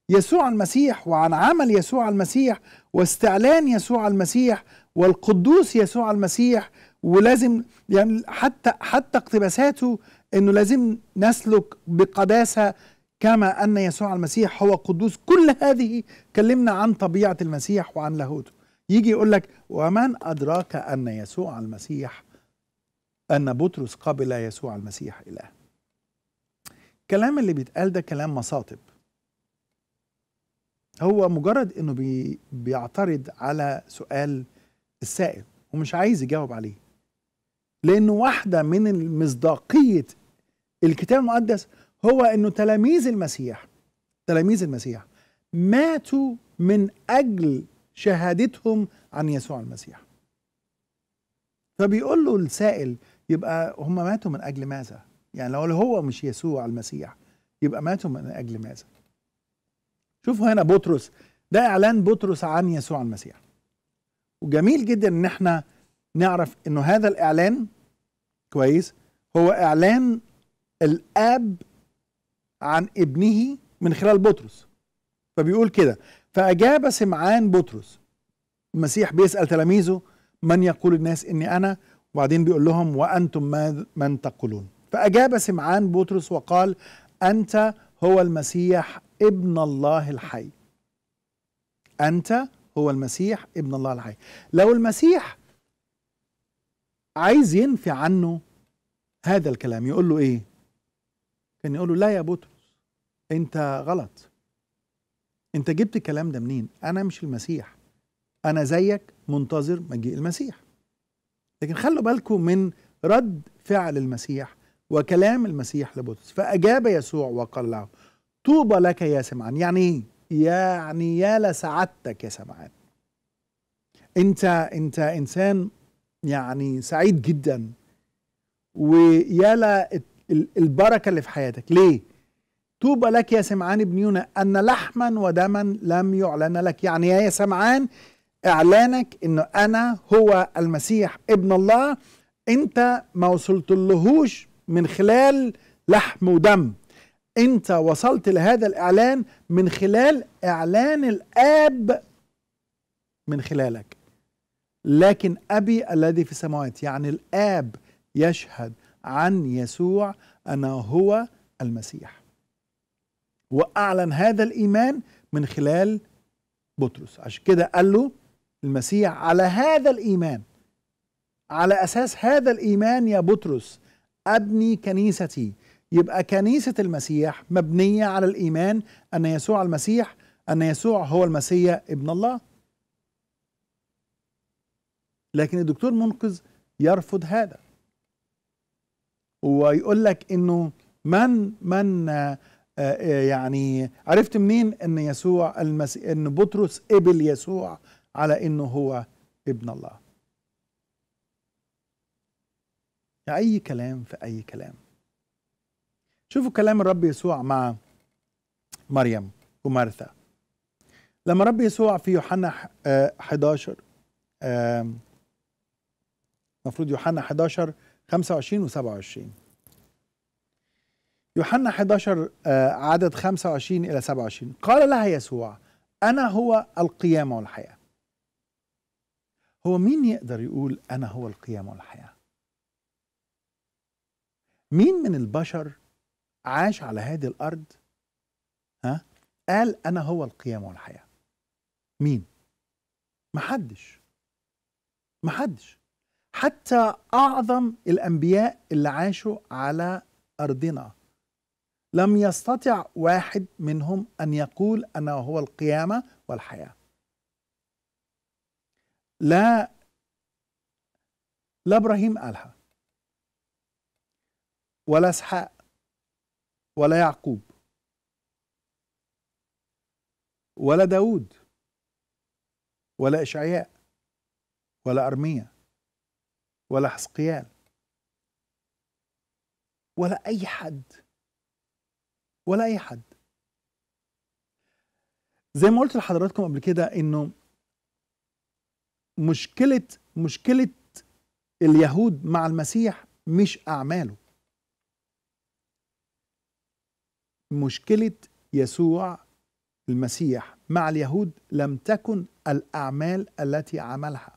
S1: يسوع المسيح وعن عمل يسوع المسيح واستعلان يسوع المسيح والقدوس يسوع المسيح ولازم يعني حتى حتى اقتباساته انه لازم نسلك بقداسه كما ان يسوع المسيح هو قدوس كل هذه كلمنا عن طبيعه المسيح وعن لاهوته يجي يقول لك ومن ادراك ان يسوع المسيح ان بطرس قبل يسوع المسيح اله الكلام اللي بيتقال ده كلام مصاطب هو مجرد انه بي بيعترض على سؤال السائل ومش عايز يجاوب عليه لانه واحده من مصداقيه الكتاب المقدس هو انه تلاميذ المسيح تلاميذ المسيح ماتوا من اجل شهادتهم عن يسوع المسيح فبيقول له السائل يبقى هم ماتوا من اجل ماذا يعني لو هو مش يسوع المسيح يبقى ماتوا من أجل ماذا شوفوا هنا بطرس ده إعلان بطرس عن يسوع المسيح وجميل جدا إن احنا نعرف إنه هذا الإعلان كويس هو إعلان الآب عن ابنه من خلال بطرس فبيقول كده فأجاب سمعان بطرس المسيح بيسأل تلاميذه من يقول الناس إني أنا وبعدين بيقول لهم وأنتم من تقولون فأجاب سمعان بطرس وقال أنت هو المسيح ابن الله الحي أنت هو المسيح ابن الله الحي لو المسيح عايز ينفي عنه هذا الكلام يقول له إيه كان يقول له لا يا بطرس أنت غلط أنت جبت الكلام ده منين أنا مش المسيح أنا زيك منتظر مجيء المسيح لكن خلوا بالكم من رد فعل المسيح وكلام المسيح لبطرس فأجاب يسوع وقال له طوبى لك يا سمعان يعني إيه؟ يعني يا لسعادتك يا سمعان أنت أنت إنسان يعني سعيد جدا ويا ل البركة اللي في حياتك ليه؟ طوبى لك يا سمعان ابن يونا أن لحما ودما لم يعلن لك يعني يا سمعان إعلانك أنه أنا هو المسيح ابن الله أنت ما وصلت لهوش من خلال لحم ودم انت وصلت لهذا الاعلان من خلال اعلان الاب من خلالك لكن ابي الذي في السماوات يعني الاب يشهد عن يسوع انه هو المسيح واعلن هذا الايمان من خلال بطرس عشان كده قال له المسيح على هذا الايمان على اساس هذا الايمان يا بطرس أبني كنيستي يبقى كنيسة المسيح مبنية على الإيمان أن يسوع المسيح أن يسوع هو المسيح ابن الله لكن الدكتور منقذ يرفض هذا ويقول لك انه من من آه، يعني عرفت منين ان يسوع المسيح ان بطرس قبل يسوع على انه هو ابن الله أي كلام في أي كلام شوفوا كلام الرب يسوع مع مريم ومرثا لما رب يسوع في يوحنا 11 المفروض آه، يوحنا 11 25 و 27 يوحنا 11 آه، عدد 25 إلى 27 قال لها يسوع أنا هو القيامة والحياة هو مين يقدر يقول أنا هو القيامة والحياة مين من البشر عاش على هذه الارض ها قال انا هو القيامه والحياه مين محدش محدش حتى اعظم الانبياء اللي عاشوا على ارضنا لم يستطع واحد منهم ان يقول انا هو القيامه والحياه لا لا ابراهيم قالها ولا اسحاق ولا يعقوب ولا داود ولا إشعياء ولا أرميا ولا حسقيال ولا أي حد ولا أي حد زي ما قلت لحضراتكم قبل كده إنه مشكلة مشكلة اليهود مع المسيح مش أعماله مشكله يسوع المسيح مع اليهود لم تكن الاعمال التي عملها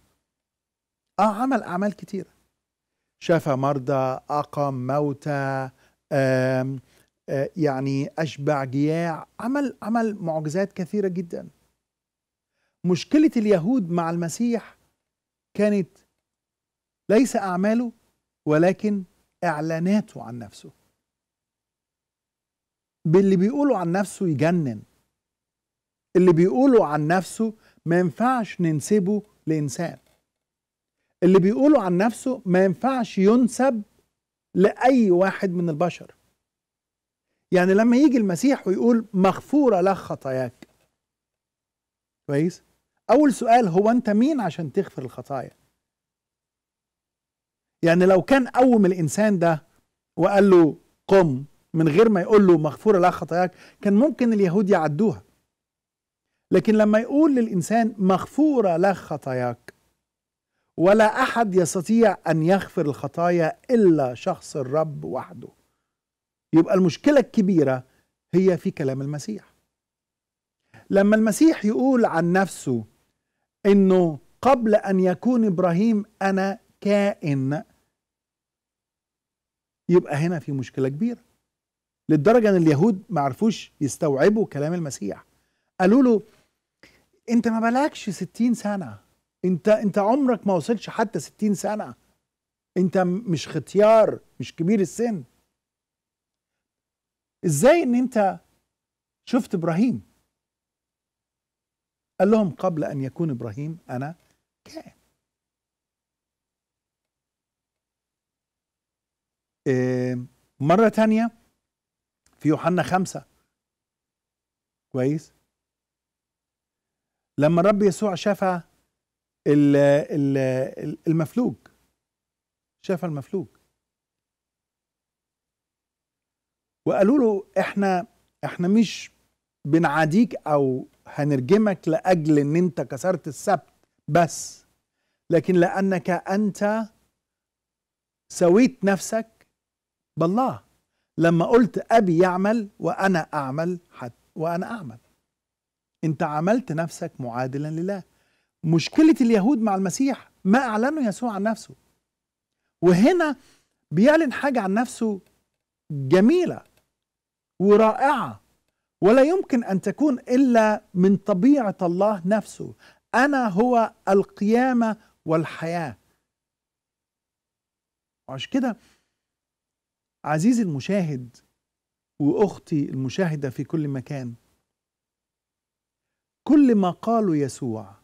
S1: اه عمل اعمال كتيره شفى مرضى اقام موتى آم آه، يعني اشبع جياع عمل عمل معجزات كثيره جدا مشكله اليهود مع المسيح كانت ليس اعماله ولكن اعلاناته عن نفسه باللي بيقوله عن نفسه يجنن اللي بيقوله عن نفسه ما ينفعش ننسبه لإنسان اللي بيقوله عن نفسه ما ينفعش ينسب لأي واحد من البشر يعني لما يجي المسيح ويقول مغفورة لك خطاياك كويس أول سؤال هو أنت مين عشان تغفر الخطايا يعني لو كان قوم الإنسان ده وقال له قم من غير ما يقول له مغفورة لك خطاياك كان ممكن اليهود يعدوها لكن لما يقول للإنسان مغفورة لك خطاياك ولا أحد يستطيع أن يغفر الخطايا إلا شخص الرب وحده يبقى المشكلة الكبيرة هي في كلام المسيح لما المسيح يقول عن نفسه انه قبل ان يكون ابراهيم انا كائن يبقى هنا في مشكله كبيره للدرجة ان اليهود ما عرفوش يستوعبوا كلام المسيح قالوا له انت ما بلاكش 60 سنة انت انت عمرك ما وصلش حتى 60 سنة انت مش ختيار مش كبير السن ازاي ان انت شفت ابراهيم قال لهم قبل ان يكون ابراهيم انا كائن إيه، مرة تانية في يوحنا خمسة كويس لما الرب يسوع شفى المفلوج شفى المفلوج وقالوا له احنا احنا مش بنعاديك او هنرجمك لاجل ان انت كسرت السبت بس لكن لانك انت سويت نفسك بالله لما قلت أبي يعمل وأنا أعمل حد وأنا أعمل أنت عملت نفسك معادلا لله مشكلة اليهود مع المسيح ما أعلنه يسوع عن نفسه وهنا بيعلن حاجة عن نفسه جميلة ورائعة ولا يمكن أن تكون إلا من طبيعة الله نفسه أنا هو القيامة والحياة وعش كده عزيزي المشاهد واختي المشاهده في كل مكان كل ما قاله يسوع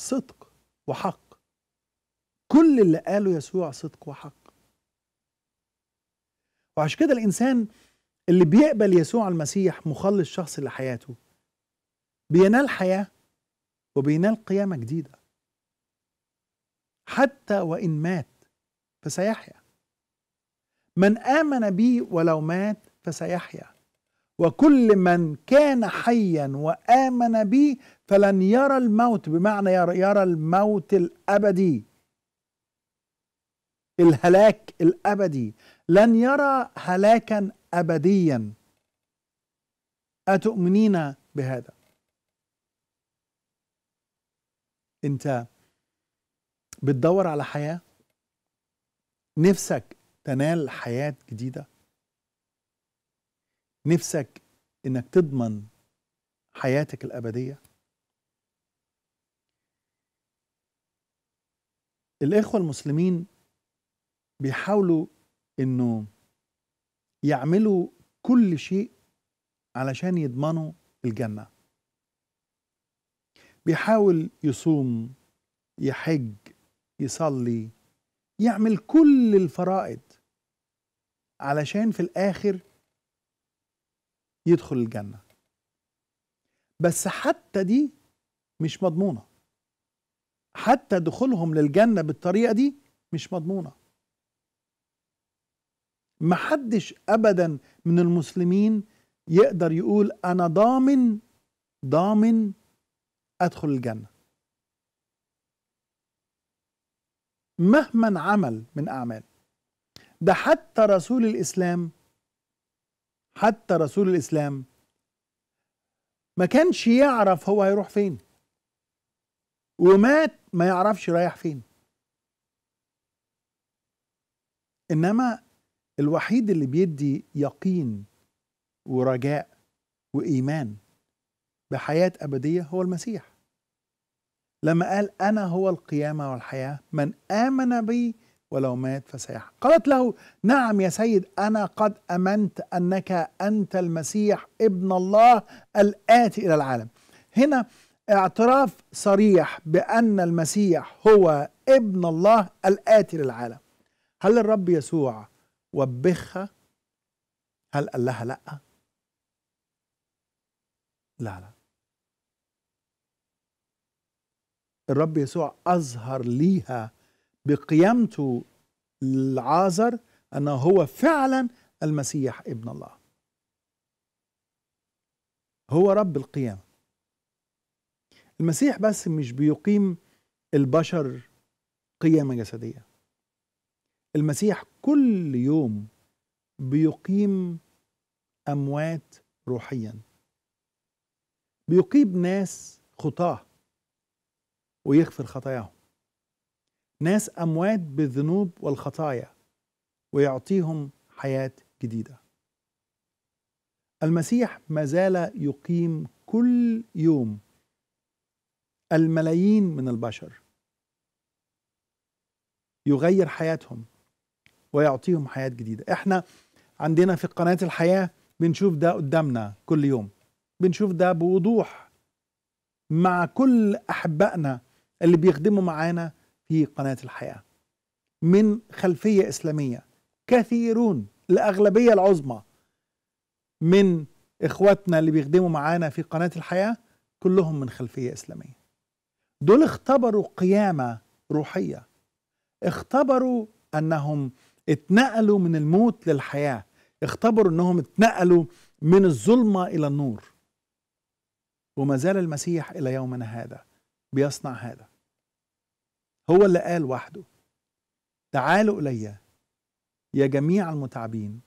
S1: صدق وحق كل اللي قاله يسوع صدق وحق وعشان كده الانسان اللي بيقبل يسوع المسيح مخلص شخص لحياته بينال حياه وبينال قيامه جديده حتى وان مات فسيحيا من آمن بي ولو مات فسيحيا وكل من كان حيا وآمن بي فلن يرى الموت بمعنى يرى الموت الأبدي الهلاك الأبدي لن يرى هلاكا أبديا أتؤمنين بهذا أنت بتدور على حياة نفسك تنال حياة جديدة نفسك انك تضمن حياتك الأبدية الإخوة المسلمين بيحاولوا انه يعملوا كل شيء علشان يضمنوا الجنة بيحاول يصوم يحج يصلي يعمل كل الفرائض علشان في الاخر يدخل الجنه بس حتى دي مش مضمونه حتى دخولهم للجنه بالطريقه دي مش مضمونه محدش ابدا من المسلمين يقدر يقول انا ضامن ضامن ادخل الجنه مهما عمل من اعمال ده حتى رسول الإسلام حتى رسول الإسلام ما كانش يعرف هو هيروح فين ومات ما يعرفش رايح فين إنما الوحيد اللي بيدي يقين ورجاء وإيمان بحياة أبدية هو المسيح لما قال أنا هو القيامة والحياة من آمن بي ولو مات فسيح قالت له نعم يا سيد أنا قد أمنت أنك أنت المسيح ابن الله الآتي إلى العالم هنا اعتراف صريح بأن المسيح هو ابن الله الآتي للعالم هل الرب يسوع وبخها هل قال لها لا لا لا الرب يسوع أظهر ليها بقيامته العازر أنه هو فعلا المسيح ابن الله هو رب القيامة المسيح بس مش بيقيم البشر قيامة جسدية المسيح كل يوم بيقيم أموات روحيا بيقيم ناس خطاه ويغفر خطاياهم ناس اموات بالذنوب والخطايا ويعطيهم حياه جديده المسيح ما زال يقيم كل يوم الملايين من البشر يغير حياتهم ويعطيهم حياه جديده احنا عندنا في قناه الحياه بنشوف ده قدامنا كل يوم بنشوف ده بوضوح مع كل احبائنا اللي بيخدموا معانا في قناة الحياة من خلفية إسلامية كثيرون الأغلبية العظمى من إخواتنا اللي بيخدموا معانا في قناة الحياة كلهم من خلفية إسلامية دول اختبروا قيامة روحية اختبروا أنهم اتنقلوا من الموت للحياة اختبروا أنهم اتنقلوا من الظلمة إلى النور وما زال المسيح إلى يومنا هذا بيصنع هذا هو اللي قال وحده تعالوا الي يا جميع المتعبين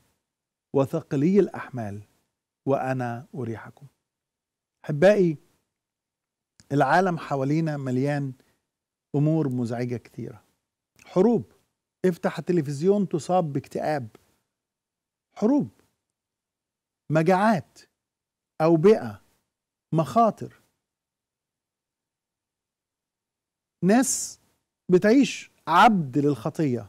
S1: وثقلي الاحمال وانا اريحكم احبائي العالم حوالينا مليان امور مزعجه كتيره حروب افتح التلفزيون تصاب باكتئاب حروب مجاعات اوبئه مخاطر ناس بتعيش عبد للخطية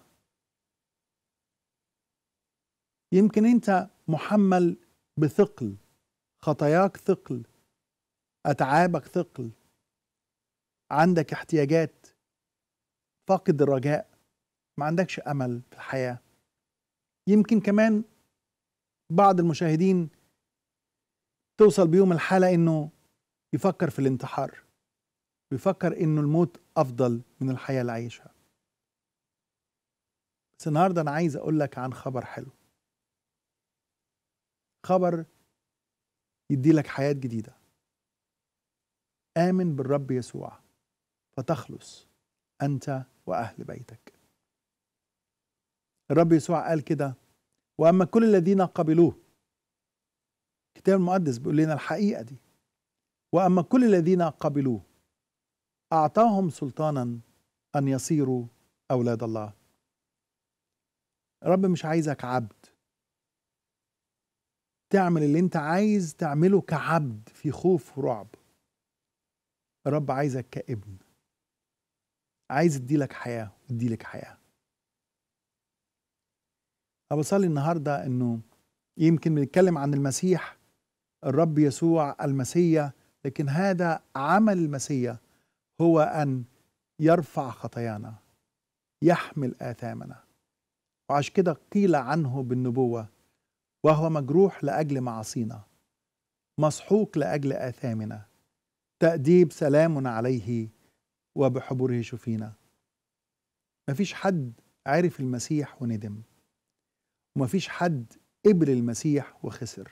S1: يمكن أنت محمل بثقل خطاياك ثقل أتعابك ثقل عندك احتياجات فاقد الرجاء ما عندكش أمل في الحياة يمكن كمان بعض المشاهدين توصل بيهم الحالة إنه يفكر في الانتحار بيفكر انه الموت افضل من الحياه اللي عايشها بس النهارده انا عايز اقول لك عن خبر حلو خبر يدي لك حياه جديده امن بالرب يسوع فتخلص انت واهل بيتك الرب يسوع قال كده واما كل الذين قبلوه الكتاب المقدس بيقول لنا الحقيقه دي واما كل الذين قبلوه أعطاهم سلطانا أن يصيروا أولاد الله رب مش عايزك عبد تعمل اللي انت عايز تعمله كعبد في خوف ورعب رب عايزك كابن عايز يديلك حياة ويديلك حياة أبصلي النهاردة أنه يمكن بنتكلم عن المسيح الرب يسوع المسيا لكن هذا عمل المسيا هو أن يرفع خطايانا يحمل آثامنا وعش كده قيل عنه بالنبوة وهو مجروح لأجل معاصينا مسحوق لأجل آثامنا تأديب سلام عليه وبحبره شفينا مفيش حد عرف المسيح وندم ومفيش حد قبل المسيح وخسر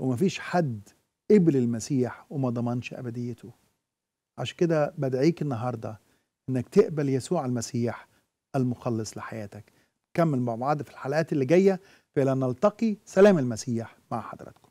S1: ومفيش حد قبل المسيح وما ضمنش أبديته عشان كده بدعيك النهارده انك تقبل يسوع المسيح المخلص لحياتك كمل مع بعض في الحلقات اللي جايه فلنلتقي سلام المسيح مع حضراتكم